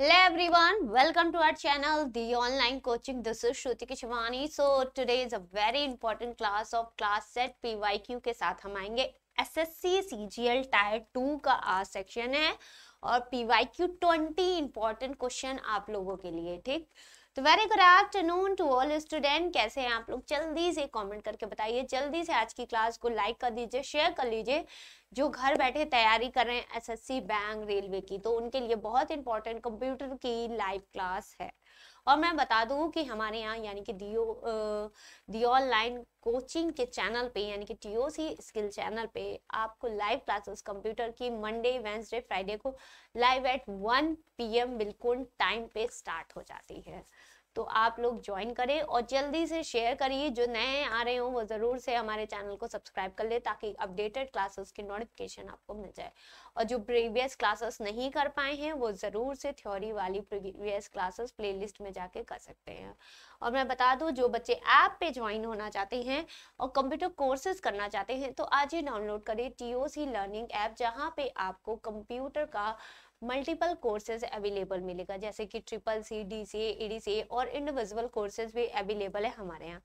Hello everyone, welcome to our channel The Online Coaching. This is Shruti Kichwani. So today is a very important class of class set PYQ के साथ हम आएंगे SSC CGL tier to का आ section है और PYQ twenty important question आप लोगों के लिए ठीक तो very good afternoon to all student कैसे हैं आप लोग जल्दी से कमेंट करके बताइए जल्दी से आज की क्लास को लाइक कर दीजिए शेयर कर लीजिए जो घर बैठे तैयारी कर रहे हैं एसएससी बैंक रेलवे की तो उनके लिए बहुत इंपॉर्टेंट कंप्यूटर की लाइव क्लास है और मैं बता दूं कि हमारे यहाँ यानी कि दियो दी ऑनलाइन कोचिंग के चैनल पे यानी कि T O C skill channel पे आपको लाइव क्लासेस कंप्यूटर की मंडे वेंसडे फ्राइडे को लाइव एट 1 पीएम बिल्कुल टाइम पे स्टार्ट हो जाती है तो आप लोग ज्वाइन करें और जल्दी से शेयर करिए जो नए आ रहे हो वो ज़रूर से हमारे चैनल को सब्सक्राइब कर ले ताकि अपडेटेड क्लासेस की नोटिफिकेशन आपको मिल जाए और जो प्रीवियस क्लासेस नहीं कर पाए हैं वो ज़रूर से थ्योरी वाली प्रीवियस क्लासेस प्लेलिस्ट में जाके कर सकते हैं और मैं बता दूं जो बच्चे ऐप पे ज्वाइन होना चाहते हैं और कंप्यूटर कोर्सेज करना चाहते हैं तो आज ही डाउनलोड करें टी लर्निंग ऐप जहाँ पे आपको कंप्यूटर का मल्टीपल कोर्सेज अवेलेबल मिलेगा जैसे कि triple C D C A D C और इंडिविजुअल कोर्सेज भी अवेलेबल है हमारे यहाँ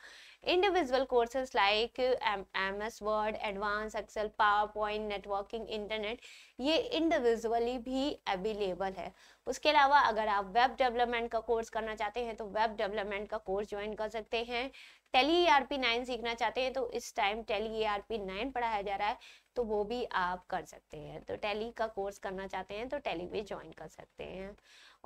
individual courses like M S word advance Excel power point networking internet ये इंडिविजुअली भी अवेलेबल है उसके अलावा अगर आप वेब डेवलपमेंट का कोर्स करना चाहते हैं तो वेब डेवलपमेंट का कोर्स ज्वाइन कर सकते हैं Tally E R P nine सीखना चाहते हैं तो इस time Tally E R P nine पढ़ाया जा रहा है तो वो भी आप कर सकते हैं तो टेली का कोर्स करना चाहते हैं तो टेली भी ज्वाइन कर सकते हैं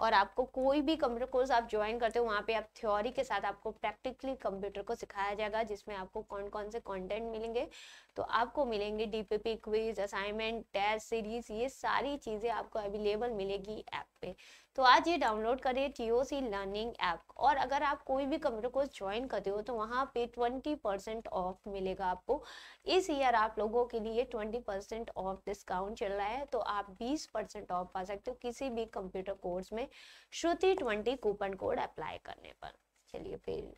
और आपको कोई भी कंप्यूटर कोर्स आप ज्वाइन करते हो वहाँ पे आप थ्योरी के साथ आपको प्रैक्टिकली कंप्यूटर को सिखाया जाएगा जिसमें आपको कौन कौन से कंटेंट मिलेंगे तो आपको मिलेंगे पी क्विज असाइनमेंट टेस्ट सीरीज ये सारी चीज़ें आपको अवेलेबल मिलेगी ऐप पे तो आज ये डाउनलोड करें T O C learning app और अगर आप कोई भी कंप्यूटर कोर्स ज्वाइन करते हो तो वहाँ पे ट्वेंटी परसेंट ऑफ मिलेगा आपको इस ईयर आप लोगों के लिए ट्वेंटी परसेंट ऑफ डिस्काउंट चल रहा है तो आप बीस परसेंट ऑफ पा सकते हो किसी भी कंप्यूटर कोर्स में Shruti twenty coupon code apply करने पर चलिए फिर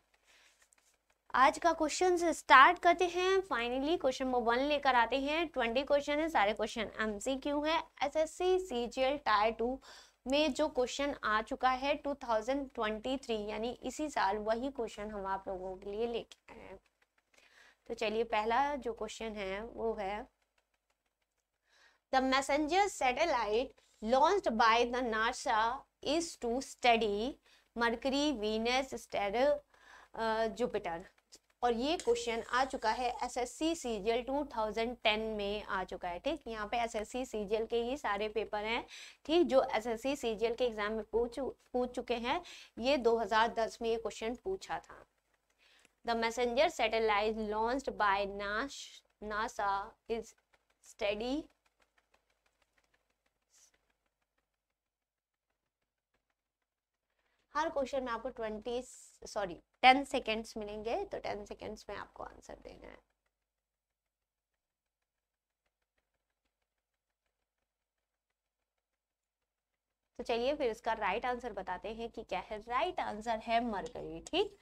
आज का क्वेश्चन स्टार्ट करते हैं फाइनली क्वेश्चन नंबर वन लेकर आते हैं ट्वेंटी क्वेश्चन है सारे क्वेश्चन एमसीक्यू है एसएससी सीजीएल टायर टू में जो क्वेश्चन आ चुका है 2023 यानी इसी साल वही क्वेश्चन हम आप लोगों के लिए लेके आए हैं तो चलिए पहला जो क्वेश्चन है वो है the messenger satellite launch by the NASA is to study Mercury Venus star Jupiter और ये क्वेश्चन आ चुका है एसएससी सीजीएल 2010 में आ चुका है ठीक यहाँ पे एसएससी सीजीएल के ही सारे पेपर हैं ठीक जो एसएससी सीजीएल के एग्जाम में पूछ पूछ चुके हैं ये 2010 में ये क्वेश्चन पूछा था the messenger satellite launch by नाश नासा इज स्टडी हर क्वेश्चन में आपको ट्वेंटी सॉरी टेन सेकेंड्स मिलेंगे तो टेन सेकेंड्स में आपको आंसर देना है तो चलिए फिर इसका राइट आंसर बताते हैं कि क्या है राइट आंसर है मरकरी ठीक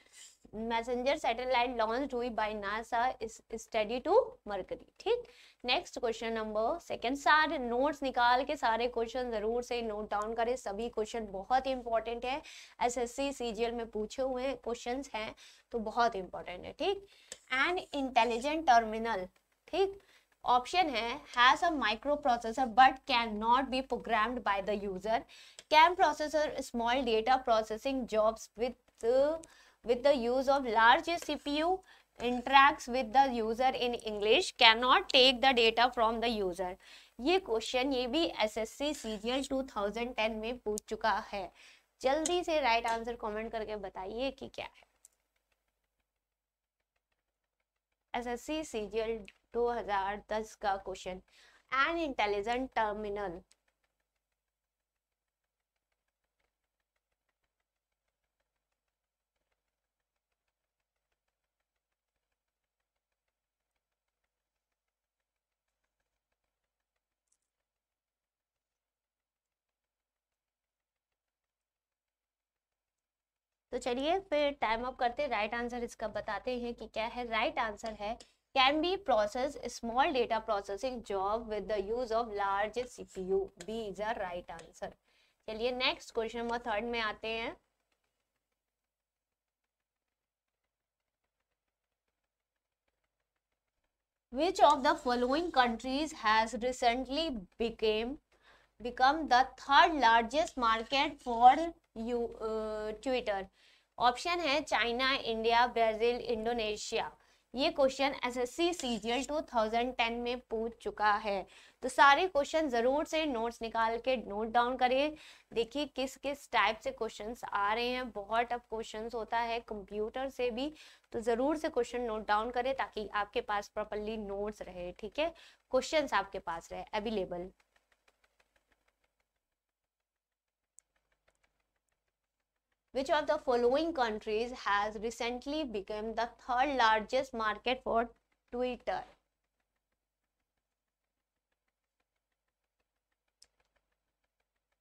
मैसेंजर सैटेलाइट लॉन्च हुई by NASA study to Mercury ठीक नेक्स्ट क्वेश्चन नंबर सेकंड सारे नोट्स निकाल के सारे क्वेश्चन जरूर से नोट डाउन करें सभी क्वेश्चन बहुत इंपॉर्टेंट है एसएससी सीजीएल में पूछे हुए क्वेश्चन हैं तो बहुत इंपॉर्टेंट है ठीक एंड इंटेलिजेंट टर्मिनल ठीक ऑप्शन है has a microprocessor but can not be programmed by the user can processor small data processing jobs with with the use of large CPU CPU with the user in English can not take the data from the user ये question ये भी SSC CGL 2010 में पूछ चुका है जल्दी से right answer comment करके बताइए कि क्या है एसएससी सीजीएल 2010 का क्वेश्चन एन इंटेलिजेंट टर्मिनल तो चलिए फिर टाइम अप करते राइट आंसर इसका बताते हैं कि क्या है राइट आंसर है can be processed small data processing job with the use of large cpu B is the right answer चलिए नेक्स्ट क्वेश्चन नंबर थर्ड में आते हैं which of the following countries has recently became become the third largest market for you uh, twitter Option है China, India, Brazil, Indonesia. ये question SSC CGL 2010 में पूछ चुका है तो सारे क्वेश्चन ज़रूर से नोट्स निकाल के नोट डाउन करें देखिए किस किस टाइप से क्वेश्चंस आ रहे हैं बहुत टफ क्वेश्चंस होता है कंप्यूटर से भी तो ज़रूर से क्वेश्चन नोट डाउन करें ताकि आपके पास प्रॉपरली नोट्स रहे ठीक है क्वेश्चन आपके पास रहे available Which of the following countries has recently become the third largest market for Twitter?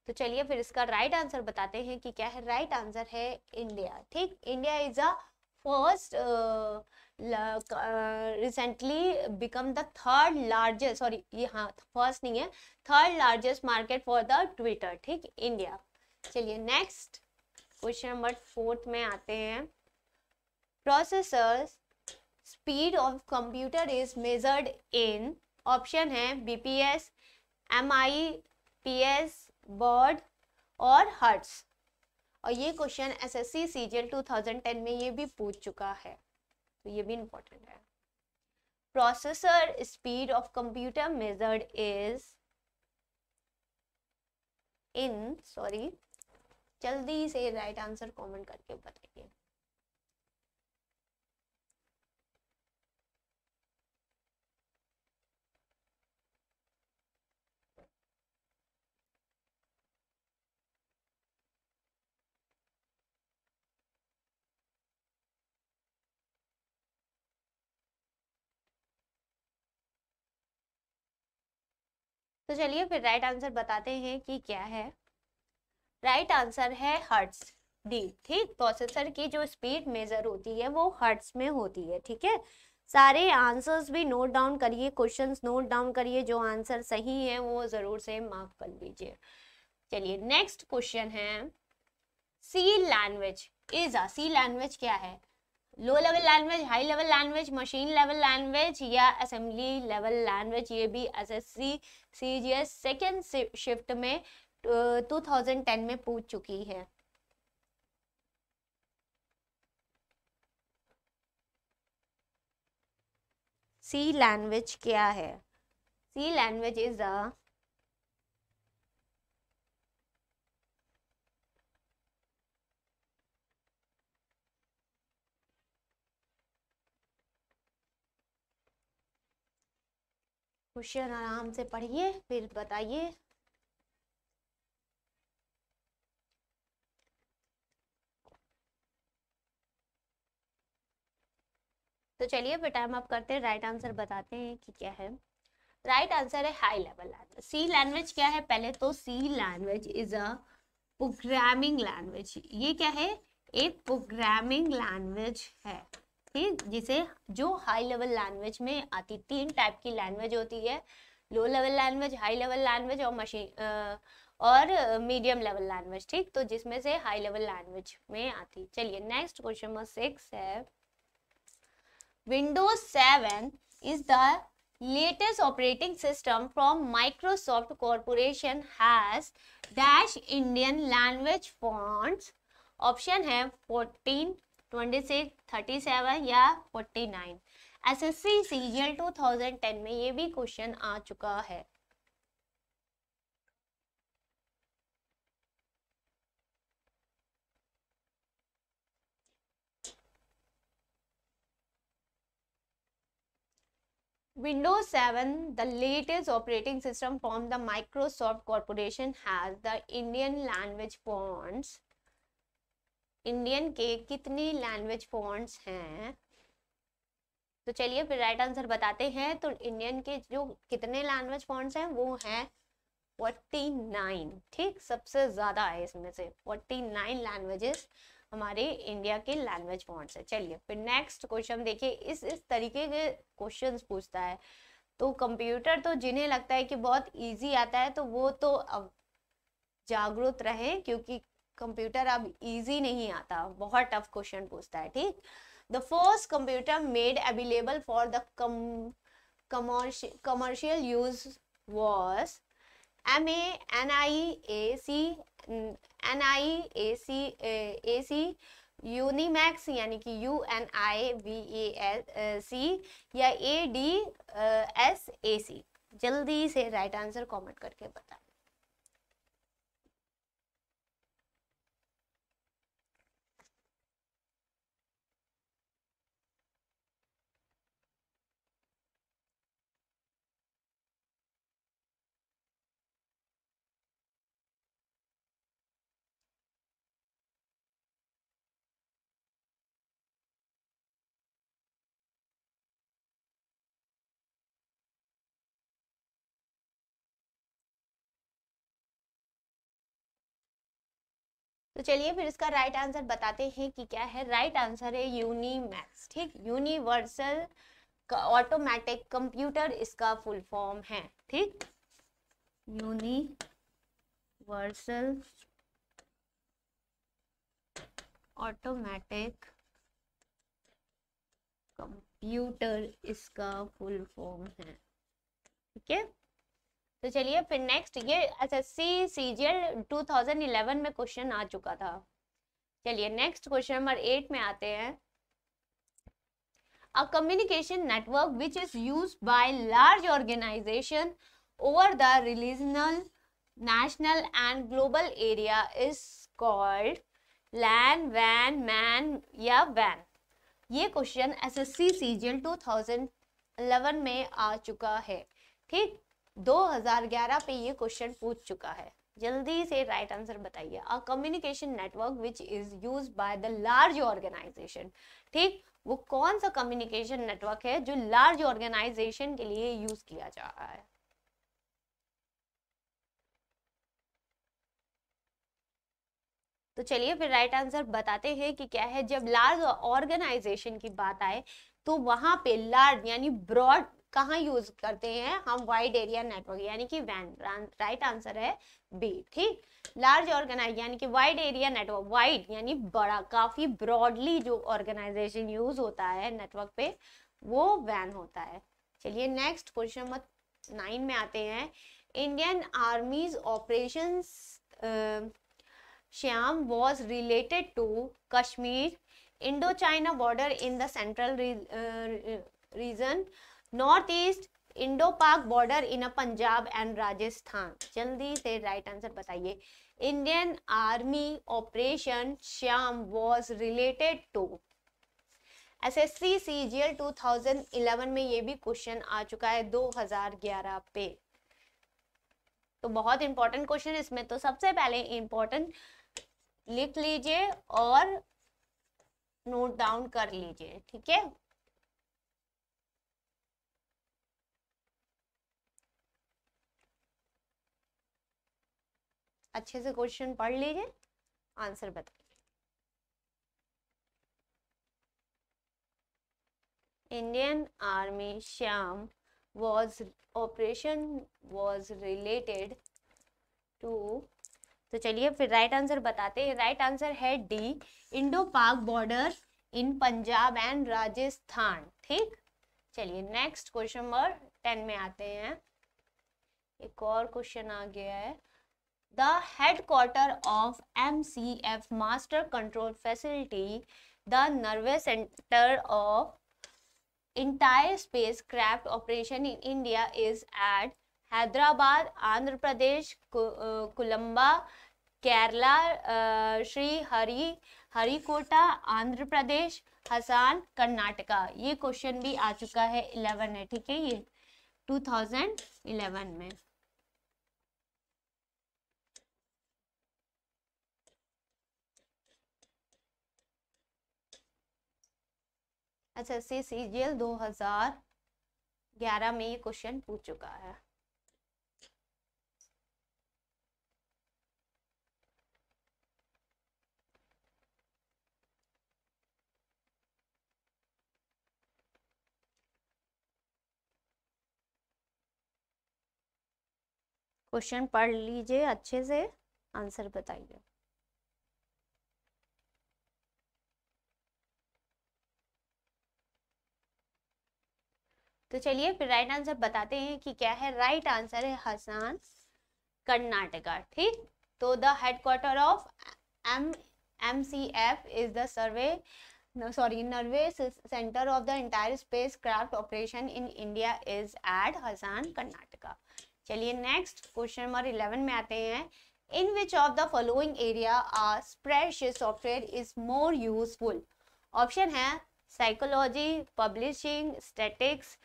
तो चलिए फिर इसका राइट right आंसर बताते हैं कि क्या है राइट right आंसर है इंडिया ठीक India is a first recently become the third largest sorry ये हाँ फर्स्ट नहीं है third largest market for the Twitter ठीक इंडिया चलिए नेक्स्ट क्वेश्चन नंबर फोर्थ में आते हैं processor speed of computer is measured in option है बीपीएस एमआईपीएस बर्ड और हर्ट्स और ये क्वेश्चन एसएससी सीजीएल 2010 में ये भी पूछ चुका है तो ये भी इम्पोर्टेंट है processor speed of computer measured is in sorry जल्दी से राइट आंसर कमेंट करके बताइए तो चलिए फिर राइट आंसर बताते हैं कि क्या है राइट आंसर है हर्ट्स डी ठीक प्रोसेसर की जो स्पीड मेजर होती है वो हर्ट्स में होती है ठीक है सारे आंसर्स भी नोट डाउन करिए क्वेश्चंस नोट डाउन करिए जो आंसर सही है वो ज़रूर से मार्क कर लीजिए चलिए नेक्स्ट क्वेश्चन है C language is a C language क्या है low level language high level language machine level language या असेंबली लेवल लैंग्वेज ये भी S S C C G S second shift में 2010 में पूछ चुकी है सी लैंग्वेज क्या है C language is a question आराम से पढ़िए फिर बताइए तो चलिए बेटा हम आप करते हैं राइट आंसर बताते हैं कि क्या है राइट आंसर है high level language C language क्या है पहले तो C language is a programming language ये क्या है एक प्रोग्रामिंग लैंग्वेज है ठीक जिसे जो हाई लेवल लैंग्वेज में आती तीन टाइप की लैंग्वेज होती है low level language high level language और मशीन और मीडियम लेवल लैंग्वेज ठीक तो जिसमें से हाई लेवल लैंग्वेज में आती चलिए नेक्स्ट क्वेश्चन नंबर सिक्स है Windows seven is the latest operating system from Microsoft corporation has dash Indian language fonts option है fourteen twenty six thirty seven या forty nine S S C C two thousand ten में ये भी question आ चुका है Windows 7, the latest operating system from the Microsoft Corporation, has the Indian language fonts. Indian के कितनी language fonts हैं तो चलिए फिर राइट आंसर बताते हैं तो इंडियन के जो कितने लैंग्वेज फॉन्ट्स हैं वो हैं 49 ठीक सबसे ज़्यादा है इसमें से 49 लैंग्वेजेस हमारे इंडिया के लैंग्वेज वर्ड्स है चलिए फिर नेक्स्ट क्वेश्चन देखिए इस इस तरीके के क्वेश्चन पूछता है तो कंप्यूटर तो जिन्हें लगता है कि बहुत इजी आता है तो वो तो अब जागरूक रहें क्योंकि कंप्यूटर अब इजी नहीं आता बहुत टफ क्वेश्चन पूछता है ठीक the first computer made available for the com commercial use was M A N I A C N I A C A C UNIVAC यानी कि U N I V A C या A D S A सी जल्दी से right answer comment करके बता तो चलिए फिर इसका राइट आंसर बताते हैं कि क्या है राइट आंसर है यूनिमैक्स ठीक यूनिवर्सल ऑटोमेटिक कंप्यूटर इसका फुल फॉर्म है ठीक यूनिवर्सल ऑटोमेटिक कंप्यूटर इसका फुल फॉर्म है ठीक है तो चलिए फिर नेक्स्ट ये S S C C SSC CGL 2011 में क्वेश्चन आ चुका था चलिए नेक्स्ट क्वेश्चन नंबर एट में आते हैं a communication network which is use by large organization over the regional national and global area is called LAN वैन मैन या वैन ये question S S C C G CGL 2011 में आ चुका है ठीक 2011 पे ये क्वेश्चन पूछ चुका है जल्दी से राइट आंसर बताइए a communication network which is use by the large organization ठीक वो कौन सा कम्युनिकेशन नेटवर्क है जो लार्ज ऑर्गेनाइजेशन के लिए यूज किया जा रहा है तो चलिए फिर राइट आंसर बताते हैं कि क्या है जब लार्ज ऑर्गेनाइजेशन की बात आए तो वहां पे लार्ज यानी ब्रॉड कहाँ यूज करते हैं हम वाइड एरिया नेटवर्क यानी कि वैन राइट आंसर है बी ठीक लार्ज ऑर्गेनाइज यानी कि वाइड एरिया नेटवर्क वाइड यानी बड़ा काफी ब्रॉडली जो ऑर्गेनाइजेशन यूज होता है नेटवर्क पे वो वैन होता है चलिए नेक्स्ट क्वेश्चन नंबर नाइन में आते हैं Indian army's operation Shyam was related to Kashmir Indo China border in the central region north east Indo Pak border in a Punjab and Rajasthan जल्दी से राइट आंसर बताइए Indian army operation Shyam was related to S S C C G L two thousand eleven में ये भी question आ चुका है दो हजार ग्यारह पे तो बहुत इंपॉर्टेंट क्वेश्चन इसमें तो सबसे पहले इंपॉर्टेंट लिख लीजिए और नोट डाउन कर लीजिए ठीक है अच्छे से क्वेश्चन पढ़ लीजिए आंसर बताइए इंडियन आर्मी श्याम was operation was related to तो चलिए फिर राइट आंसर बताते हैं राइट आंसर है D Indo Pak border in Punjab and Rajasthan ठीक चलिए नेक्स्ट क्वेश्चन नंबर टेन में आते हैं एक और क्वेश्चन आ गया है the headquarter of MCF Master Control Facility, the nervous center of entire spacecraft operation in India is at Hyderabad, Andhra Pradesh, Colombo, Kerala, uh, Sri Hari, Harikota, Andhra Pradesh, Hasan Karnataka ये question भी आ चुका है eleven है ठीक है ये 2011 में S अच्छा, S C C G L दो हजार ग्यारह में ये क्वेश्चन पूछ चुका है क्वेश्चन पढ़ लीजिए अच्छे से आंसर बताइए तो चलिए फिर राइट आंसर बताते हैं कि क्या है राइट आंसर है हसान कर्नाटका ठीक तो the headquarter of M M C F is the survey sorry nerve centre of the entire spacecraft operation in India is at Hassan Karnataka चलिए नेक्स्ट क्वेश्चन नंबर इलेवन में आते हैं in which of the following area are spread software is more useful option है psychology publishing statics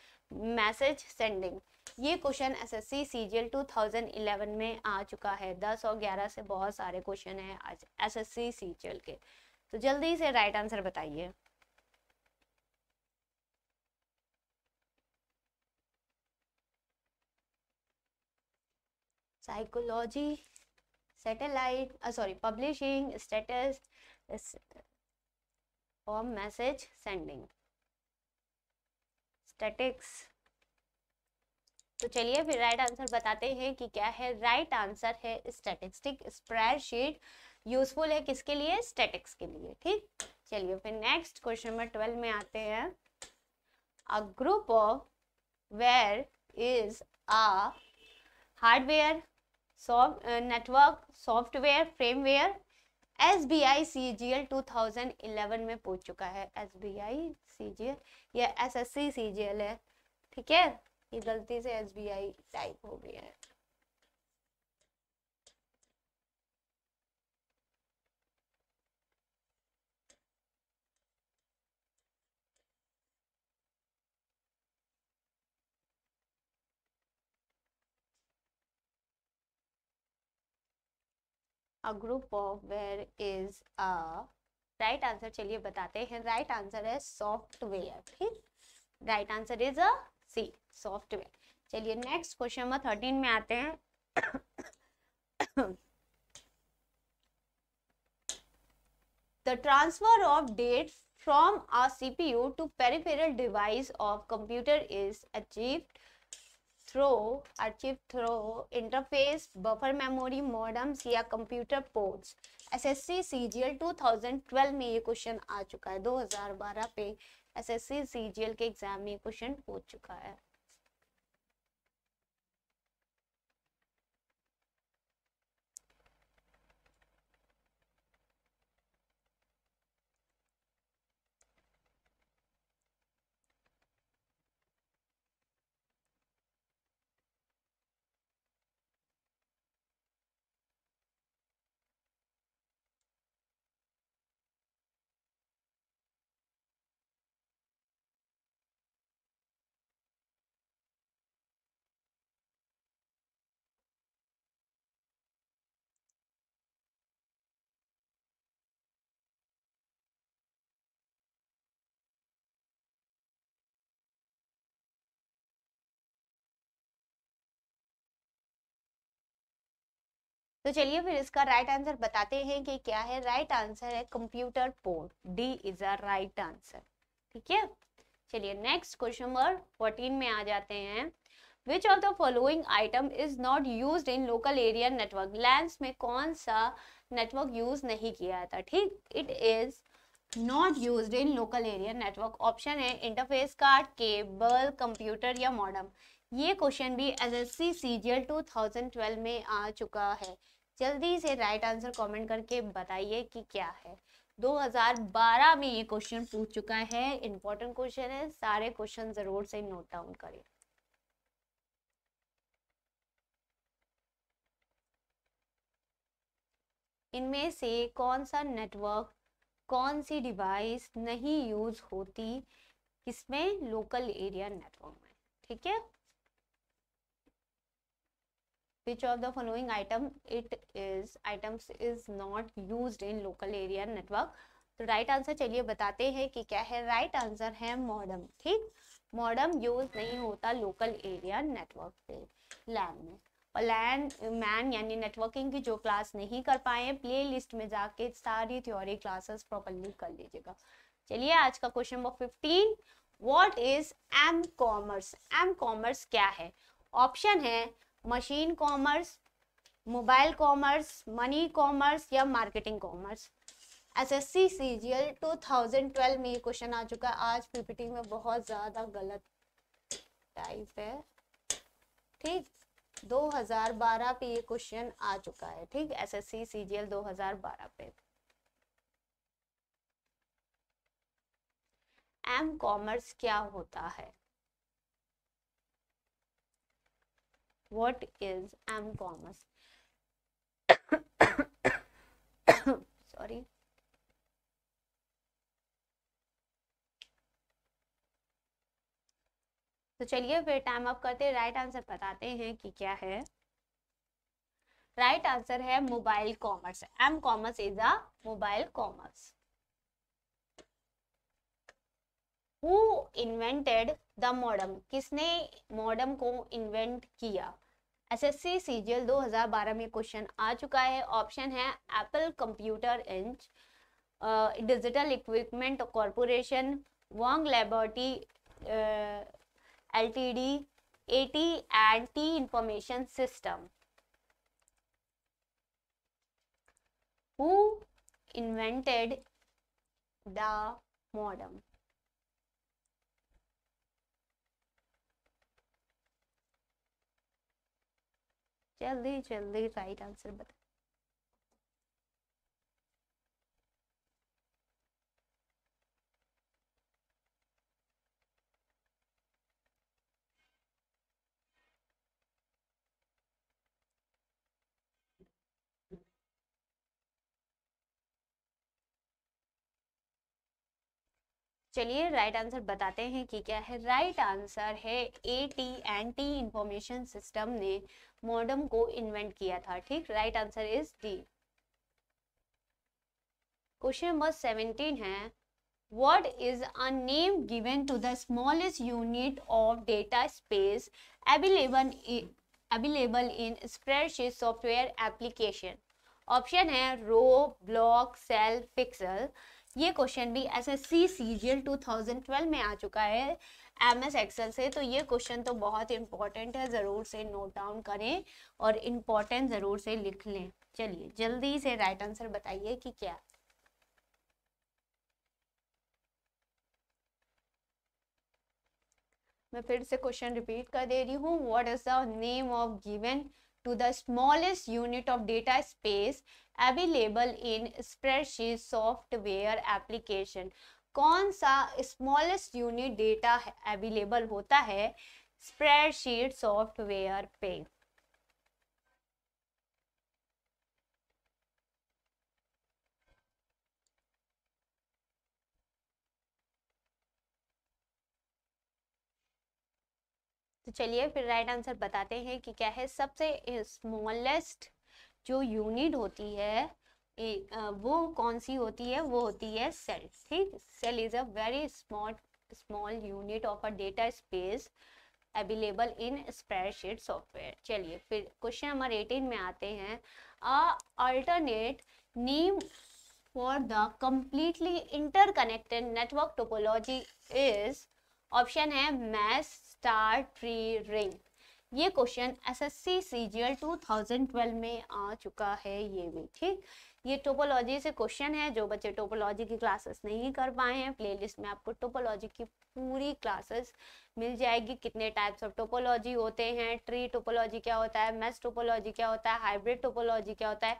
message sending ये question SSC CGL 2011 में आ चुका है 10 और 11 से बहुत सारे क्वेश्चन हैं आज एसएससी सीजीएल के तो जल्दी से राइट आंसर बताइए psychology satellite sorry publishing status for message sending statics तो चलिए फिर राइट आंसर बताते हैं कि क्या है राइट आंसर है स्टैटिस्टिक स्प्रेडशीट यूजफुल है किसके लिए स्टैटिक्स के लिए ठीक चलिए फिर नेक्स्ट क्वेश्चन नंबर ट्वेल्व में आते हैं a group of ware is a hardware soft network software firmware S B I C G L two thousand eleven में पूछ चुका है S B I C G L या S S C C G L है ठीक है ये गलती से एस बी आई टाइप हो गया है a group of ware is a right answer चलिए बताते हैं राइट आंसर है सॉफ्टवेयर ठीक right answer is a C software चलिए नेक्स्ट क्वेश्चन नंबर थर्टीन में आते हैं the transfer of data from a C to peripheral device of computer is achieved through archive through interface buffer memory modems या computer ports SSC CGL 2012 में ये question आ चुका है 2012 पे एसएससी सीजीएल के एग्जाम में ये क्वेश्चन पूछ चुका है तो चलिए फिर इसका राइट right आंसर बताते हैं कि क्या है राइट right आंसर है computer port D is a right answer ठीक है चलिए नेक्स्ट क्वेश्चन नंबर फोर्टीन में आ जाते हैं which of the following item is not use in local area network LAN में कौन सा नेटवर्क यूज नहीं किया जाता ठीक it is not use in local area network option है इंटरफेस कार्ड केबल कंप्यूटर या मॉडम ये क्वेश्चन भी S S C C G L two thousand twelve में आ चुका है जल्दी से राइट आंसर कमेंट करके बताइए कि क्या है 2012 में ये क्वेश्चन पूछ चुका है इंपॉर्टेंट क्वेश्चन है सारे क्वेश्चन जरूर से नोट डाउन करें इनमें से कौन सा नेटवर्क कौन सी डिवाइस नहीं यूज होती इसमें लोकल एरिया नेटवर्क में ठीक है which of the following item it is items is not used in local area network तो राइट आंसर चलिए बताते हैं कि क्या है राइट right आंसर है मॉडम ठीक मॉडम यूज नहीं होता लोकल एरिया नेटवर्क पे लैन में और लैंड मैन यानी नेटवर्किंग की जो क्लास नहीं कर पाए प्ले लिस्ट में जाके सारी थ्योरी क्लासेस प्रॉपरली कर लीजिएगा चलिए आज का question number fifteen what is M commerce M commerce क्या है ऑप्शन है machine commerce mobile commerce money commerce या मार्केटिंग कॉमर्स एसएससी सीजीएल 2012 में ये क्वेश्चन आ चुका है आज पीपीटी में बहुत ज़्यादा गलत टाइप है ठीक 2012 पे ये क्वेश्चन आ चुका है ठीक एसएससी सीजीएल 2012 पे एम कॉमर्स क्या होता है what is m commerce sorry तो चलिए फिर टाइम अप करते हैं राइट आंसर बताते हैं कि क्या है राइट आंसर है mobile commerce M commerce is a mobile commerce who invented the modem किसने मॉडम को इन्वेंट किया एसएससी सीजीएल 2012 में क्वेश्चन आ चुका है ऑप्शन है Apple computer Inc digital equipment corporation Wang laboratory LTD AT and T information system who invented the modem जल्दी जल्दी राइट आंसर बता चलिए राइट आंसर बताते हैं कि क्या है राइट right आंसर है A T and T information system ने मॉडर्म को इन्वेंट किया था ठीक right answer is D question number seventeen है what is a name given to the smallest unit of data space available available in spreadsheet software application option है row block cell pixel ये question भी S S C C G L two thousand twelve में आ चुका है M S Excel से तो ये क्वेश्चन तो बहुत इंपॉर्टेंट है ज़रूर से नोट डाउन करें और इम्पॉर्टेंट ज़रूर से लिख लें चलिए जल्दी से राइट आंसर बताइए कि क्या मैं फिर से क्वेश्चन रिपीट कर दे रही हूँ what is the name of given to the smallest unit of data space available in spreadsheet software application कौन सा स्मॉलेस्ट यूनिट डेटा अवेलेबल होता है स्प्रेडशीट सॉफ्टवेयर पे तो चलिए फिर राइट आंसर बताते हैं कि क्या है सबसे स्मॉलेस्ट जो यूनिट होती है वो कौन सी होती है वो होती है सेल ठीक cell is a very small small unit of a data space available in spreadsheet software चलिए फिर क्वेश्चन नंबर एटीन में आते हैं a alternate name for the completely interconnected network topology is option है मैस स्टार ट्री रिंग ये question SSC CGL 2012 में आ चुका है ये भी ठीक ये टोपोलॉजी से क्वेश्चन है जो बच्चे टोपोलॉजी की क्लासेस नहीं कर पाए हैं प्लेलिस्ट में आपको टोपोलॉजी की पूरी क्लासेस मिल जाएगी कितने टाइप्स ऑफ टोपोलॉजी होते हैं ट्री टोपोलॉजी क्या होता है मैस टोपोलॉजी क्या होता है हाइब्रिड टोपोलॉजी क्या होता है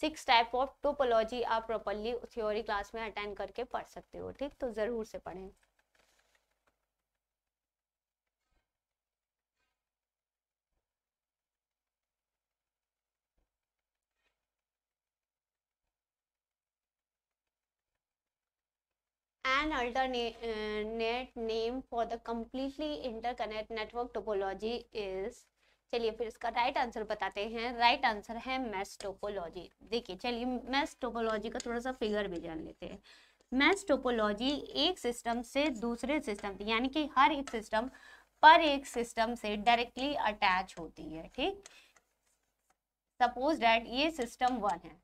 सिक्स टाइप ऑफ टोपोलॉजी आप प्रॉपरली थ्योरी क्लास में अटेंड करके पढ़ सकते हो ठीक तो ज़रूर से पढ़ें an alternate uh, name for the completely interconnect network topology is चलिए फिर इसका राइट आंसर बताते हैं राइट आंसर है मैस टोपोलॉजी देखिए चलिए मैस टोपोलॉजी का थोड़ा सा फिगर भी जान लेते हैं मैस टोपोलॉजी एक सिस्टम से दूसरे सिस्टम यानी कि हर एक सिस्टम पर एक सिस्टम से डायरेक्टली अटैच होती है ठीक सपोज डैट ये सिस्टम वन है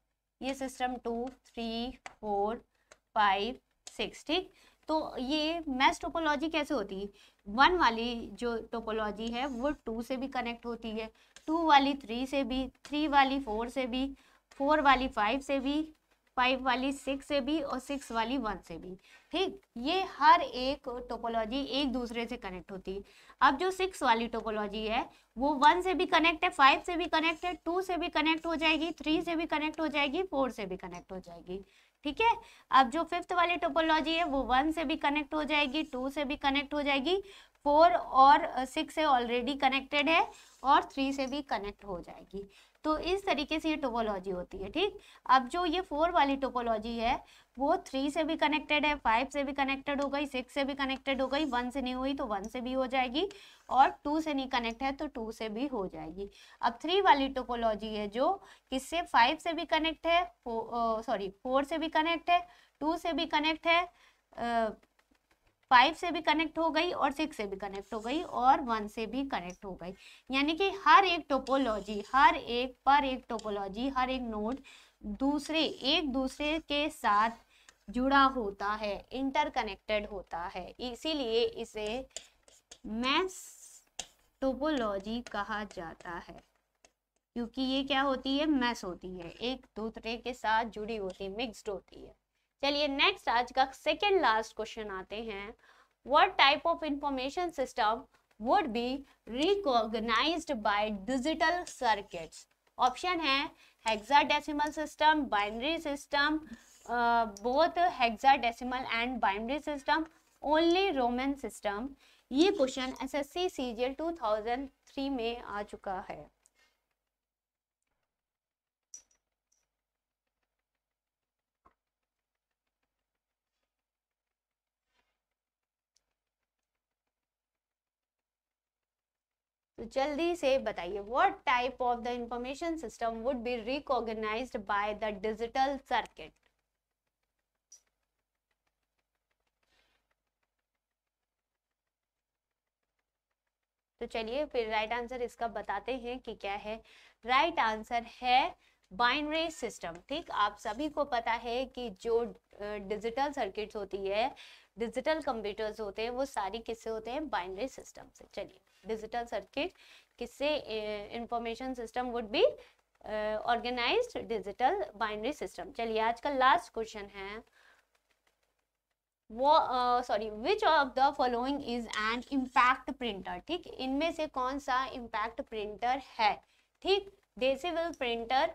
ये system two three four five six ठीक तो ये मैस टोपोलॉजी कैसे होती है वन वाली जो टोपोलॉजी है वो टू से भी कनेक्ट होती है टू वाली थ्री से भी थ्री वाली फोर से भी फोर वाली फाइव से भी फाइव वाली सिक्स से भी और सिक्स वाली वन से भी ठीक ये हर एक टोपोलॉजी एक दूसरे से कनेक्ट होती है अब जो सिक्स वाली टोपोलॉजी है वो वन से भी कनेक्ट है फाइव से भी कनेक्ट है टू से भी कनेक्ट हो जाएगी थ्री से भी कनेक्ट हो जाएगी फोर से भी कनेक्ट हो जाएगी ठीक है अब जो फिफ्थ वाली टोपोलॉजी है वो वन से भी कनेक्ट हो जाएगी टू से भी कनेक्ट हो जाएगी फोर और सिक्स से ऑलरेडी कनेक्टेड है और थ्री से भी कनेक्ट हो जाएगी तो इस तरीके से ये टोपोलॉजी होती है ठीक अब जो ये फोर वाली टोपोलॉजी है वो थ्री से भी कनेक्टेड है फाइव से भी कनेक्टेड हो गई सिक्स से भी कनेक्टेड हो गई वन से नहीं हुई तो वन से भी हो जाएगी और टू से नहीं कनेक्ट है तो टू से भी हो जाएगी अब थ्री वाली टोपोलॉजी है जो किससे फाइव से भी कनेक्ट है सॉरी फोर से भी कनेक्ट है टू से भी कनेक्ट है फाइव से भी कनेक्ट हो गई और सिक्स से भी कनेक्ट हो गई और वन से भी कनेक्ट हो गई यानी कि हर एक टोपोलॉजी हर एक पर एक टोपोलॉजी हर एक नोड दूसरे एक दूसरे के साथ जुड़ा होता है इंटरकनेक्टेड होता है इसीलिए इसे मैस टोपोलॉजी कहा जाता है क्योंकि ये क्या होती है मैस होती है एक दूसरे के साथ जुड़ी होती है मिक्सड होती है चलिए नेक्स्ट आज का सेकेंड लास्ट क्वेश्चन आते हैं what type of information system would be recognised by digital circuits option है hexadecimal system binary system both hexadecimal and binary system only Roman system ये क्वेश्चन एसएससी सीजीएल 2003 में आ चुका है तो जल्दी से बताइए what type of the information system would be recognised by the digital circuit तो चलिए फिर राइट आंसर इसका बताते हैं कि क्या है राइट right आंसर है बाइनरी सिस्टम ठीक आप सभी को पता है कि जो डिजिटल सर्किट्स होती है डिजिटल कंप्यूटर्स होते हैं वो सारी किससे होते हैं बाइनरी सिस्टम से चलिए डिजिटल सर्किट किससे information system would be organised digital binary system चलिए आज का लास्ट क्वेश्चन है वो sorry which of the following is an impact printer ठीक इनमें से कौन सा इम्पैक्ट प्रिंटर है ठीक daisy wheel printer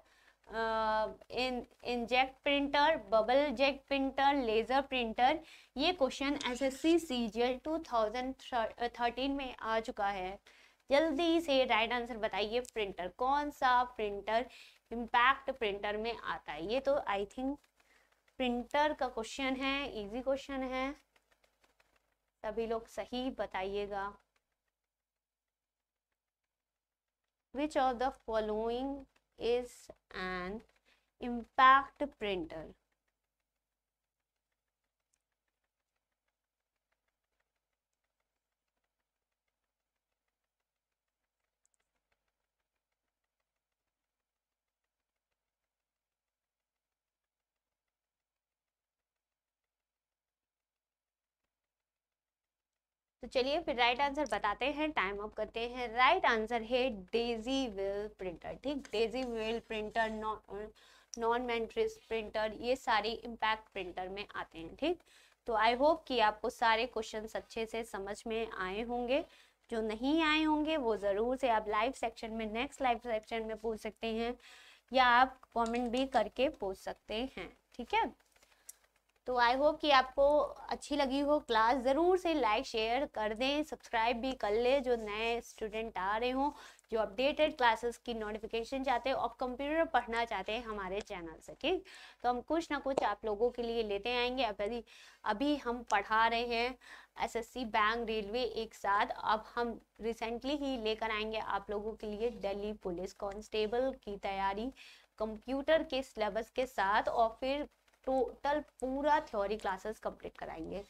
inkjet printer bubble jet printer laser printer ये question S S C C G L two thousand thirteen में आ चुका है जल्दी से राइट आंसर बताइए प्रिंटर कौन सा प्रिंटर इम्पैक्ट प्रिंटर में आता है ये तो आई थिंक प्रिंटर का क्वेश्चन है इजी क्वेश्चन है सभी लोग सही बताइएगा which of the following is an impact printer. तो चलिए फिर राइट आंसर बताते हैं टाइम अप करते हैं राइट आंसर है डेजी विल प्रिंटर ठीक daisy wheel printer non matrix printer ये सारी इम्पैक्ट प्रिंटर में आते हैं ठीक तो आई होप कि आपको सारे क्वेश्चन अच्छे से समझ में आए होंगे जो नहीं आए होंगे वो ज़रूर से आप लाइव सेक्शन में नेक्स्ट लाइव सेक्शन में पूछ सकते हैं या आप कमेंट भी करके पूछ सकते हैं ठीक है तो आई होप कि आपको अच्छी लगी हो क्लास ज़रूर से लाइक शेयर कर दें सब्सक्राइब भी कर लें जो नए स्टूडेंट आ रहे हों जो अपडेटेड क्लासेस की नोटिफिकेशन चाहते हैं और कंप्यूटर पढ़ना चाहते हैं हमारे चैनल से ठीक तो हम कुछ ना कुछ आप लोगों के लिए लेते आएंगे अभी अभी हम पढ़ा रहे हैं एसएससी बैंक रेलवे एक साथ अब हम रिसेंटली ही लेकर आएंगे आप लोगों के लिए दिल्ली पुलिस कांस्टेबल की तैयारी कंप्यूटर के सिलेबस के साथ और फिर टोटल पूरा थ्योरी क्लासेस कंप्लीट कराएंगे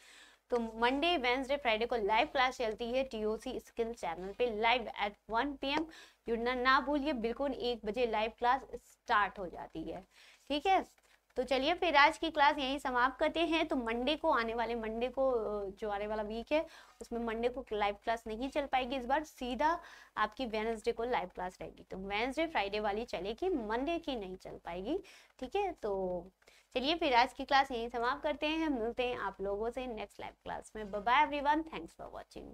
तो मंडे वेंसडे फ्राइडे को लाइव क्लास चलती है टीओसी स्किल चैनल पे लाइव एट 1 पीएम जुड़ना ना भूलिए बिल्कुल एक बजे लाइव क्लास स्टार्ट हो जाती है ठीक है तो चलिए फिर आज की क्लास यहीं समाप्त करते हैं तो मंडे को आने वाले मंडे को जो आने वाला वीक है उसमें मंडे को लाइव क्लास नहीं चल पाएगी इस बार सीधा आपकी वेनसडे को लाइव क्लास रहेगी तो वेनसडे फ्राइडे वाली चलेगी मंडे की नहीं चल पाएगी ठीक है तो चलिए फिर आज की क्लास यहीं समाप्त करते हैं मिलते हैं आप लोगों से नेक्स्ट लाइव क्लास में bye everyone thanks for watching